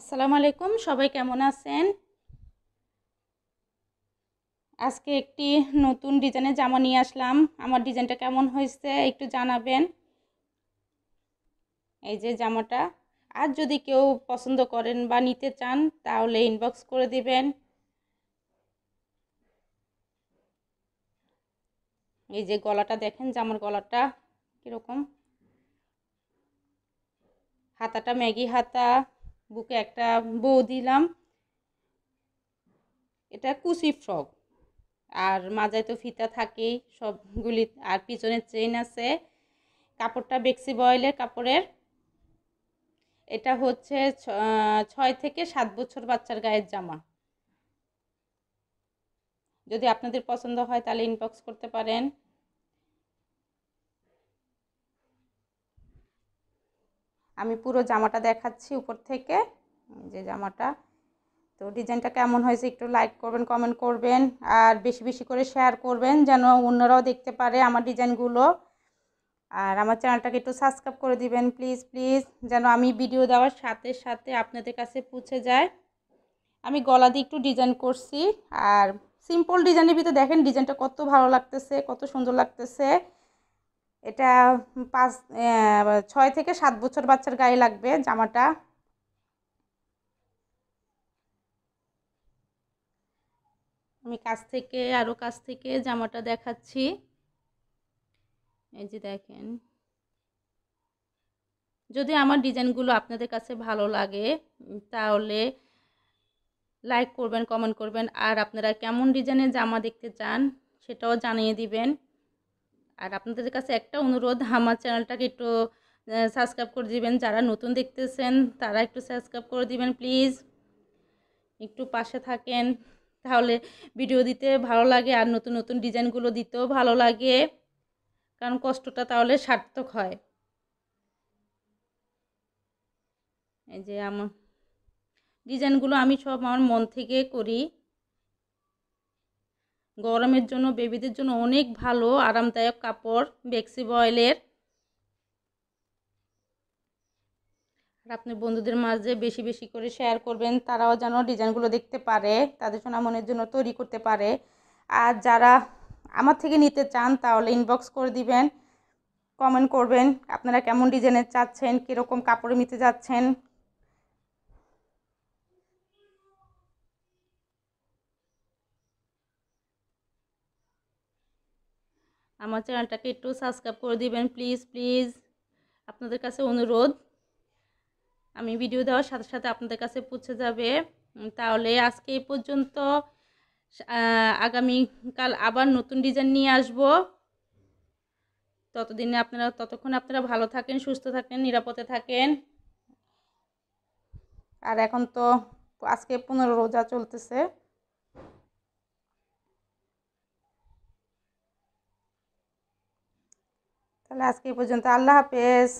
আসসালামু আলাইকুম সবাই কেমন আছেন আজকে একটি নতুন ডিজাইনের জামা নিয়ে আসলাম আমার ডিজাইনটা কেমন হয়েছে একটু জানাবেন এই যে জামাটা আর যদি কেউ পছন্দ করেন বা নিতে চান তাহলে ইনবক্স করে দিবেন এই যে গলাটা দেখেন জামার গলাটা কীরকম হাতাটা ম্যাগি হাতা বুকে একটা বউ দিলাম এটা কুচি ফ্রক আর মাজায় তো ফিতা থাকেই সবগুলি আর পিছনের চেইন আছে কাপড়টা বেক্সি বয়েলের কাপড়ের এটা হচ্ছে ছয় থেকে সাত বছর বাচ্চার গায়ের জামা যদি আপনাদের পছন্দ হয় তাহলে ইনবক্স করতে পারেন আমি পুরো জামাটা দেখাচ্ছি উপর থেকে যে জামাটা তো ডিজাইনটা কেমন হয়েছে একটু লাইক করবেন কমেন্ট করবেন আর বেশি বেশি করে শেয়ার করবেন যেন অন্যরাও দেখতে পারে আমার ডিজাইনগুলো আর আমার চ্যানেলটাকে একটু সাবস্ক্রাইব করে দিবেন প্লিজ প্লিজ যেন আমি ভিডিও দেওয়ার সাথে সাথে আপনাদের কাছে পৌঁছে যায় আমি গলা দিয়ে একটু ডিজাইন করছি আর সিম্পল ডিজাইনের ভিতরে দেখেন ডিজাইনটা কত ভালো লাগতেছে কত সুন্দর লাগতেছে এটা পাঁচ ছয় থেকে সাত বছর বাচ্চার গায়ে লাগবে জামাটা আমি কাছ থেকে আরও কাছ থেকে জামাটা দেখাচ্ছি এই যে দেখেন যদি আমার ডিজাইনগুলো আপনাদের কাছে ভালো লাগে তাহলে লাইক করবেন কমেন্ট করবেন আর আপনারা কেমন ডিজাইনের জামা দেখতে চান সেটাও জানিয়ে দিবেন আর আপনাদের কাছে একটা অনুরোধ আমার চ্যানেলটাকে একটু সাবস্ক্রাইব করে দিবেন যারা নতুন দেখতেছেন তারা একটু সাবস্ক্রাইব করে দিবেন প্লিজ একটু পাশে থাকেন তাহলে ভিডিও দিতে ভালো লাগে আর নতুন নতুন ডিজাইনগুলো দিতেও ভালো লাগে কারণ কষ্টটা তাহলে সার্থক হয় এই যে আমার ডিজাইনগুলো আমি সব আমার মন থেকে করি গরমের জন্য বেবিদের জন্য অনেক ভালো আরামদায়ক কাপড় বেক্সি বয়েলের আর আপনি বন্ধুদের মাঝে বেশি বেশি করে শেয়ার করবেন তারাও যেন ডিজাইনগুলো দেখতে পারে তাদের সোনামনের জন্য তৈরি করতে পারে আর যারা আমার থেকে নিতে চান তাহলে ইনবক্স করে দিবেন কমেন্ট করবেন আপনারা কেমন ডিজাইনের চাচ্ছেন কীরকম কাপড় নিতে যাচ্ছেন আমার চ্যানেলটাকে একটু সাবস্ক্রাইব করে দিবেন প্লিজ প্লিজ আপনাদের কাছে অনুরোধ আমি ভিডিও দেওয়ার সাথে সাথে আপনাদের কাছে পৌঁছে যাবে তাহলে আজকে এই পর্যন্ত আগামীকাল আবার নতুন ডিজাইন নিয়ে আসব ততদিনে আপনারা ততক্ষণ আপনারা ভালো থাকেন সুস্থ থাকেন নিরাপদে থাকেন আর এখন তো আজকে পনেরো রোজা চলতেছে তাহলে আজকে এই পর্যন্ত আল্লাহ হাফেজ